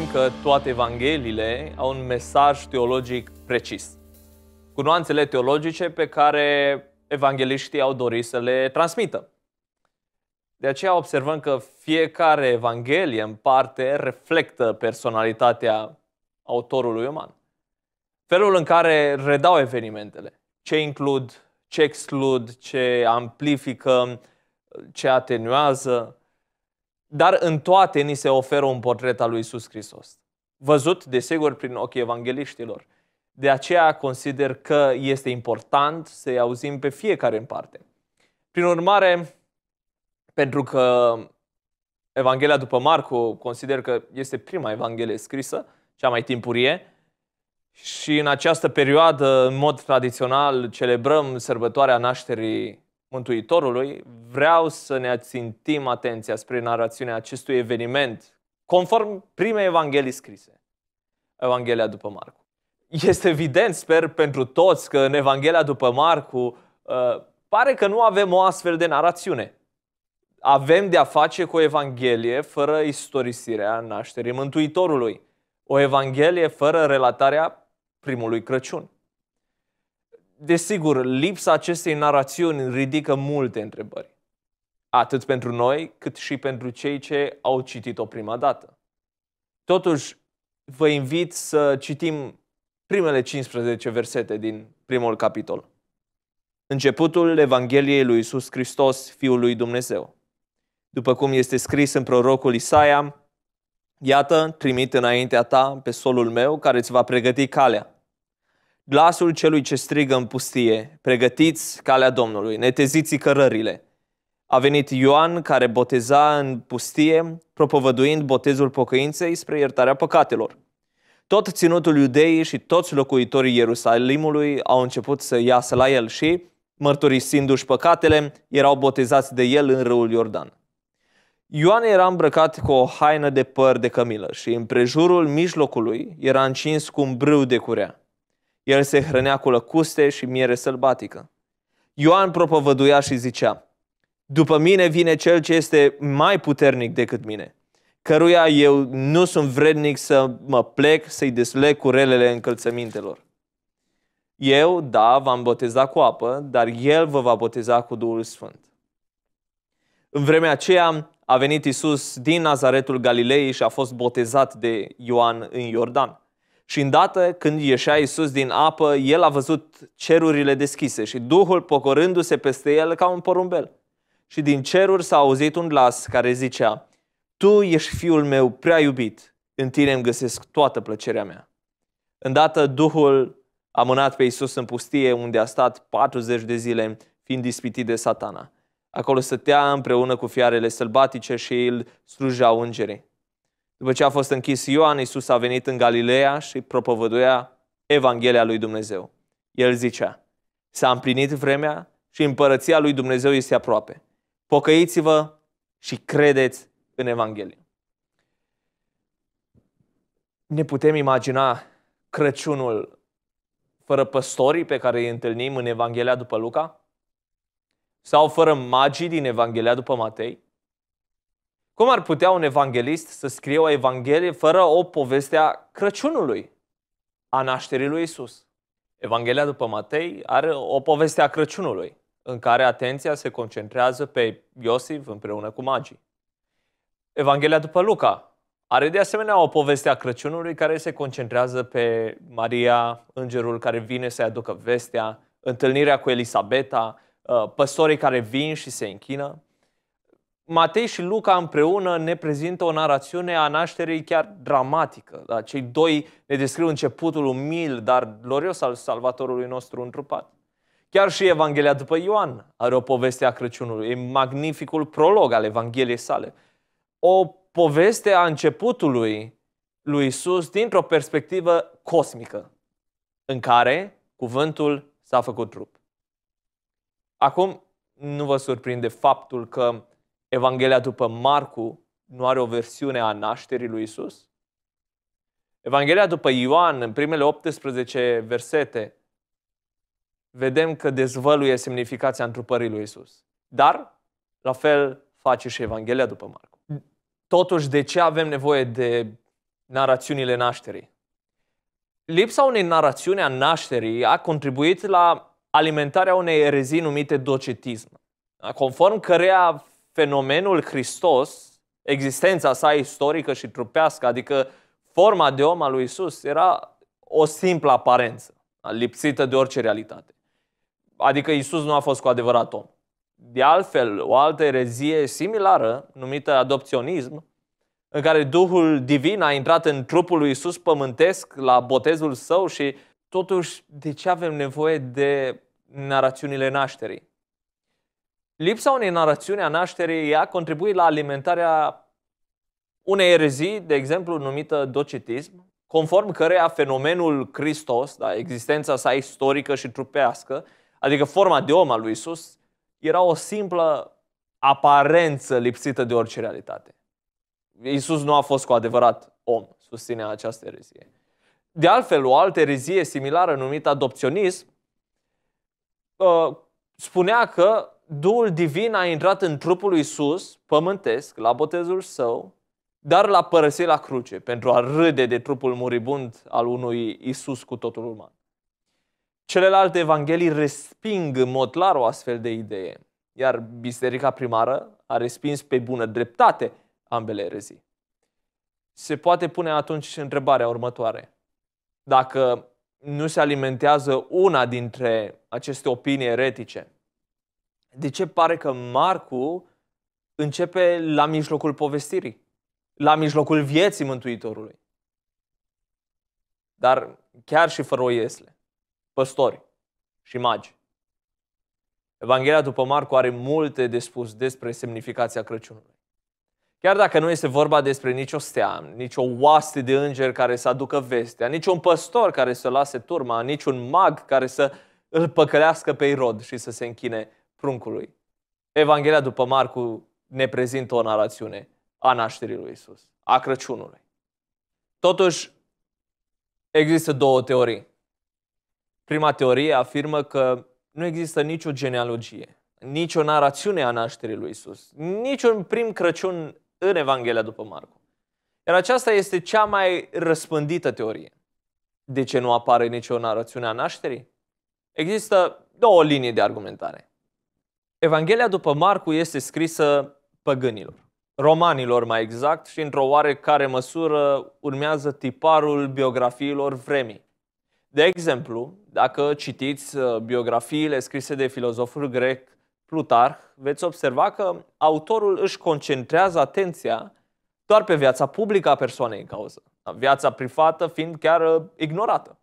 știm că toate evangheliile au un mesaj teologic precis, cu nuanțele teologice pe care evangeliștii au dorit să le transmită. De aceea observăm că fiecare evanghelie în parte reflectă personalitatea autorului uman. Felul în care redau evenimentele, ce includ, ce exclud, ce amplifică, ce atenuează, dar în toate ni se oferă un portret al lui Isus Hristos. Văzut, desigur, prin ochii evangeliștilor. De aceea consider că este important să-i auzim pe fiecare în parte. Prin urmare, pentru că Evanghelia după Marcu consider că este prima Evanghelie scrisă, cea mai timpurie, și în această perioadă, în mod tradițional, celebrăm sărbătoarea nașterii Mântuitorului, vreau să ne ațintim atenția spre narațiunea acestui eveniment, conform primei Evanghelii scrise, Evanghelia după Marcu. Este evident, sper, pentru toți că în Evanghelia după Marcu uh, pare că nu avem o astfel de narațiune. Avem de-a face cu o Evanghelie fără istorisirea nașterii Mântuitorului. O Evanghelie fără relatarea primului Crăciun. Desigur, lipsa acestei narațiuni ridică multe întrebări, atât pentru noi, cât și pentru cei ce au citit-o prima dată. Totuși, vă invit să citim primele 15 versete din primul capitol. Începutul Evangheliei lui Iisus Hristos, Fiul lui Dumnezeu. După cum este scris în prorocul Isaia, Iată, trimit înaintea ta pe solul meu care îți va pregăti calea glasul celui ce strigă în pustie, pregătiți calea Domnului, neteziți cărările. A venit Ioan care boteza în pustie, propovăduind botezul pocăinței spre iertarea păcatelor. Tot ținutul iudeii și toți locuitorii Ierusalimului au început să iasă la el și, mărturisindu-și păcatele, erau botezați de el în râul Iordan. Ioan era îmbrăcat cu o haină de păr de cămilă și în prejurul mijlocului era încins cu un brâu de curea. El se hrănea cu lăcuste și miere sălbatică. Ioan propovăduia și zicea, După mine vine cel ce este mai puternic decât mine, căruia eu nu sunt vrednic să mă plec, să-i desleg curelele încălțămintelor. Eu, da, v-am botezat cu apă, dar El vă va boteza cu Duhul Sfânt. În vremea aceea a venit Isus din Nazaretul Galilei și a fost botezat de Ioan în Iordan. Și îndată când ieșea Iisus din apă, el a văzut cerurile deschise și Duhul pocorându-se peste el ca un porumbel. Și din ceruri s-a auzit un glas care zicea, Tu ești fiul meu prea iubit, în tine îmi găsesc toată plăcerea mea. Îndată Duhul a mânat pe Iisus în pustie, unde a stat 40 de zile, fiind dispitit de satana. Acolo stătea împreună cu fiarele sălbatice și îl slujeau îngerii. După ce a fost închis Ioan, Iisus a venit în Galileea și propovăduia Evanghelia lui Dumnezeu. El zicea, s-a împlinit vremea și împărăția lui Dumnezeu este aproape. Pocăiți-vă și credeți în Evanghelie. Ne putem imagina Crăciunul fără păstorii pe care îi întâlnim în Evanghelia după Luca? Sau fără magii din Evanghelia după Matei? Cum ar putea un evanghelist să scrie o evanghelie fără o poveste a Crăciunului, a nașterii lui Isus? Evanghelia după Matei are o poveste a Crăciunului, în care atenția se concentrează pe Iosif împreună cu magii. Evanghelia după Luca are de asemenea o poveste a Crăciunului care se concentrează pe Maria, îngerul care vine să-i aducă vestea, întâlnirea cu Elisabeta, uh, păstorii care vin și se închină. Matei și Luca împreună ne prezintă o narațiune a nașterii chiar dramatică. Da? Cei doi ne descriu începutul umil, dar glorios al Salvatorului nostru întrupat. Chiar și Evanghelia după Ioan are o poveste a Crăciunului. E magnificul prolog al Evangheliei sale. O poveste a începutului lui Isus dintr-o perspectivă cosmică, în care cuvântul s-a făcut trup. Acum, nu vă surprinde faptul că Evanghelia după Marcu nu are o versiune a nașterii lui Isus? Evanghelia după Ioan, în primele 18 versete, vedem că dezvăluie semnificația întrupării lui Isus. Dar, la fel, face și Evanghelia după Marcu. Totuși, de ce avem nevoie de narațiunile nașterii? Lipsa unei narațiuni a nașterii a contribuit la alimentarea unei erezii numite docetism, conform căreia fenomenul Hristos, existența sa istorică și trupească, adică forma de om al lui Isus, era o simplă aparență, lipsită de orice realitate. Adică Isus nu a fost cu adevărat om. De altfel, o altă erezie similară, numită adopționism, în care Duhul Divin a intrat în trupul lui Isus pământesc la botezul său și totuși de ce avem nevoie de narațiunile nașterii? Lipsa unei narațiuni a nașterii ea contribuie la alimentarea unei erezii, de exemplu, numită docetism, conform căreia fenomenul Hristos, da, existența sa istorică și trupească, adică forma de om a lui Isus, era o simplă aparență lipsită de orice realitate. Isus nu a fost cu adevărat om, susține această erezie. De altfel, o altă erezie similară numită adopționism uh, spunea că Duhul Divin a intrat în trupul lui Iisus, pământesc, la botezul său, dar l-a părăsit la cruce pentru a râde de trupul muribund al unui Iisus cu totul uman. Celelalte evanghelii resping în mod clar o astfel de idee, iar biserica primară a respins pe bună dreptate ambele erezii. Se poate pune atunci întrebarea următoare. Dacă nu se alimentează una dintre aceste opinii eretice, de ce pare că Marcu începe la mijlocul povestirii, la mijlocul vieții Mântuitorului? Dar chiar și oiesle, păstori și magi. Evanghelia după Marcu are multe de spus despre semnificația Crăciunului. Chiar dacă nu este vorba despre nicio stea, nicio oaste de îngeri care să aducă vestea, nici un păstor care să lase turma, nici un mag care să îl păcălească pe Irod și să se închine pruncului. Evanghelia după Marcu ne prezintă o narațiune a nașterii lui Isus, a Crăciunului. Totuși, există două teorii. Prima teorie afirmă că nu există nicio genealogie, nicio narațiune a nașterii lui Isus, niciun prim Crăciun în Evanghelia după Marcu. Iar aceasta este cea mai răspândită teorie. De ce nu apare nicio narațiune a nașterii? Există două linii de argumentare. Evanghelia după Marcu este scrisă păgânilor, romanilor mai exact, și într-o oarecare măsură urmează tiparul biografiilor vremii. De exemplu, dacă citiți uh, biografiile scrise de filozoful grec Plutarh, veți observa că autorul își concentrează atenția doar pe viața publică a persoanei în cauză, viața privată fiind chiar uh, ignorată.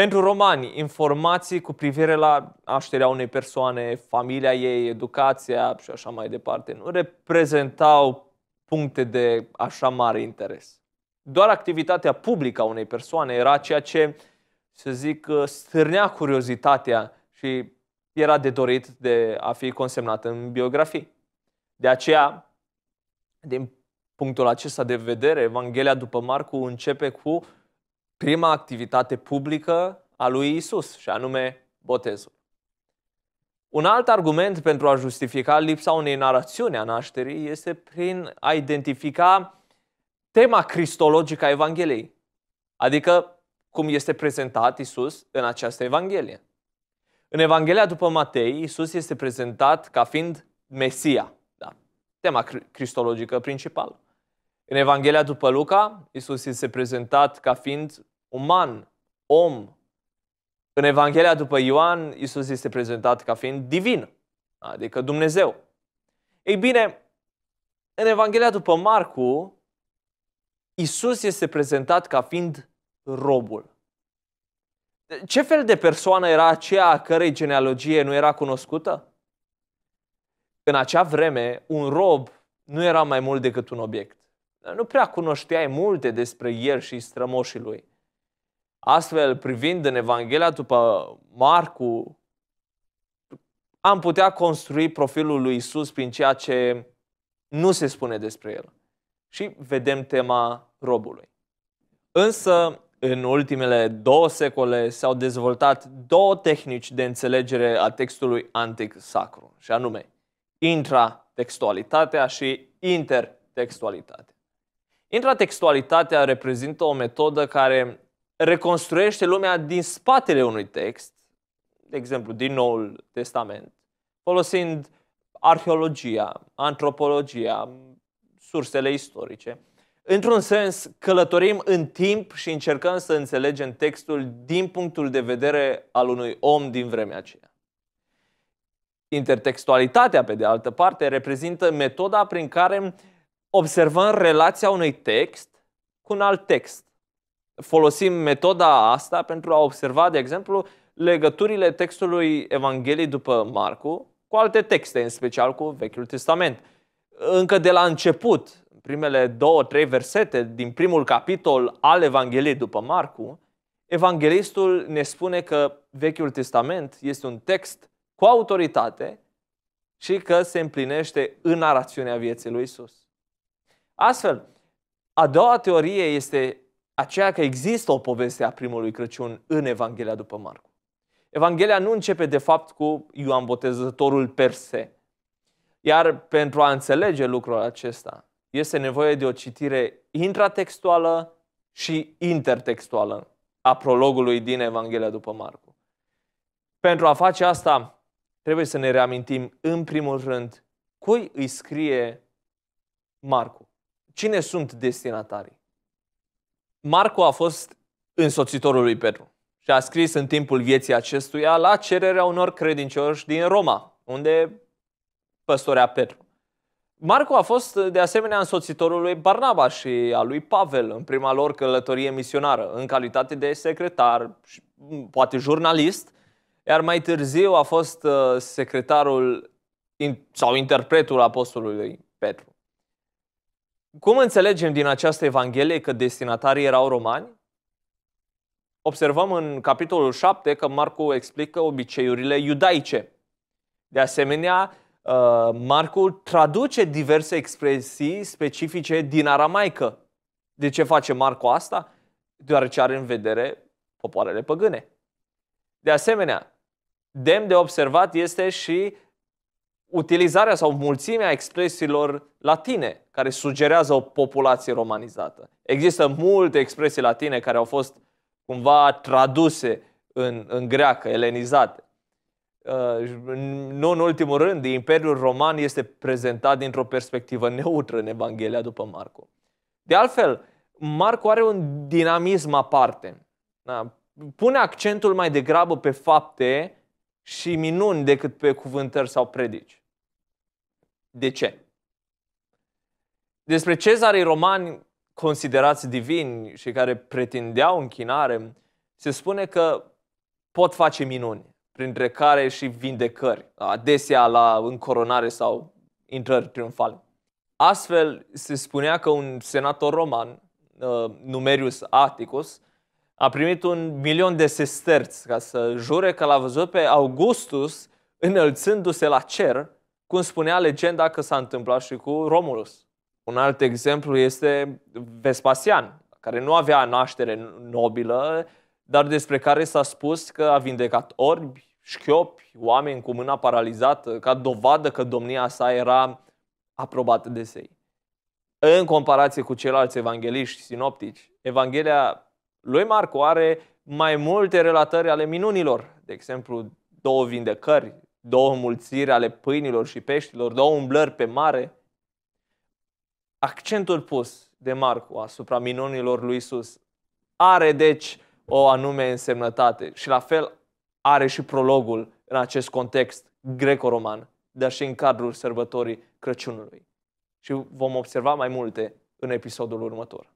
Pentru romani, informații cu privire la nașterea unei persoane, familia ei, educația și așa mai departe, nu reprezentau puncte de așa mare interes. Doar activitatea publică a unei persoane era ceea ce, să zic, stârnea curiozitatea și era de dorit de a fi consemnat în biografii. De aceea, din punctul acesta de vedere, Evanghelia după Marcu începe cu prima activitate publică a lui Isus, și anume botezul. Un alt argument pentru a justifica lipsa unei narațiuni a nașterii este prin a identifica tema cristologică a Evangheliei, adică cum este prezentat Isus în această Evanghelie. În Evanghelia după Matei, Isus este prezentat ca fiind Mesia, da? tema cristologică principală. În Evanghelia după Luca, Isus este prezentat ca fiind uman, om. În Evanghelia după Ioan, Isus este prezentat ca fiind divin, adică Dumnezeu. Ei bine, în Evanghelia după Marcu, Isus este prezentat ca fiind robul. Ce fel de persoană era aceea a cărei genealogie nu era cunoscută? În acea vreme, un rob nu era mai mult decât un obiect nu prea cunoșteai multe despre el și strămoșii lui. Astfel, privind în Evanghelia după Marcu, am putea construi profilul lui Isus prin ceea ce nu se spune despre el. Și vedem tema robului. Însă, în ultimele două secole s-au dezvoltat două tehnici de înțelegere a textului antic sacru, și anume intratextualitatea și intertextualitatea. Intratextualitatea reprezintă o metodă care reconstruiește lumea din spatele unui text, de exemplu din Noul Testament, folosind arheologia, antropologia, sursele istorice. Într-un sens, călătorim în timp și încercăm să înțelegem textul din punctul de vedere al unui om din vremea aceea. Intertextualitatea, pe de altă parte, reprezintă metoda prin care observăm relația unui text cu un alt text. Folosim metoda asta pentru a observa, de exemplu, legăturile textului Evangheliei după Marcu cu alte texte, în special cu Vechiul Testament. Încă de la început, primele două, trei versete din primul capitol al Evangheliei după Marcu, Evanghelistul ne spune că Vechiul Testament este un text cu autoritate și că se împlinește în narațiunea vieții lui Isus. Astfel, a doua teorie este aceea că există o poveste a primului Crăciun în Evanghelia după Marcu. Evanghelia nu începe de fapt cu Ioan Botezătorul per se. Iar pentru a înțelege lucrul acesta, este nevoie de o citire intratextuală și intertextuală a prologului din Evanghelia după Marcu. Pentru a face asta, trebuie să ne reamintim în primul rând cui îi scrie Marcu. Cine sunt destinatarii? Marco a fost însoțitorul lui Petru și a scris în timpul vieții acestuia la cererea unor credincioși din Roma, unde păstorea Petru. Marco a fost de asemenea însoțitorul lui Barnaba și a lui Pavel în prima lor călătorie misionară, în calitate de secretar, poate jurnalist, iar mai târziu a fost uh, secretarul sau interpretul apostolului Petru. Cum înțelegem din această Evanghelie că destinatarii erau romani? Observăm în capitolul 7 că Marcu explică obiceiurile iudaice. De asemenea, uh, Marcu traduce diverse expresii specifice din aramaică. De ce face Marcu asta? Deoarece are în vedere popoarele păgâne. De asemenea, demn de observat este și utilizarea sau mulțimea expresiilor latine care sugerează o populație romanizată. Există multe expresii latine care au fost cumva traduse în, în greacă, elenizate. Uh, nu în ultimul rând, Imperiul Roman este prezentat dintr-o perspectivă neutră în Evanghelia după Marco. De altfel, Marco are un dinamism aparte. Da? Pune accentul mai degrabă pe fapte și minuni decât pe cuvântări sau predici. De ce? Despre cezarii romani considerați divini și care pretindeau închinare, se spune că pot face minuni, printre care și vindecări, adesea la încoronare sau intrări triunfale. Astfel, se spunea că un senator roman, uh, Numerius Atticus, a primit un milion de sesterți ca să jure că l-a văzut pe Augustus înălțându-se la cer cum spunea legenda că s-a întâmplat și cu Romulus. Un alt exemplu este Vespasian, care nu avea naștere nobilă, dar despre care s-a spus că a vindecat orbi, șchiopi, oameni cu mâna paralizată, ca dovadă că domnia sa era aprobată de sei. În comparație cu ceilalți evangeliști sinoptici, Evanghelia lui Marco are mai multe relatări ale minunilor, de exemplu, două vindecări două mulțiri ale pâinilor și peștilor, două umblări pe mare. Accentul pus de Marcu asupra minunilor lui Isus are deci o anume însemnătate și la fel are și prologul în acest context greco-roman, dar și în cadrul sărbătorii Crăciunului. Și vom observa mai multe în episodul următor.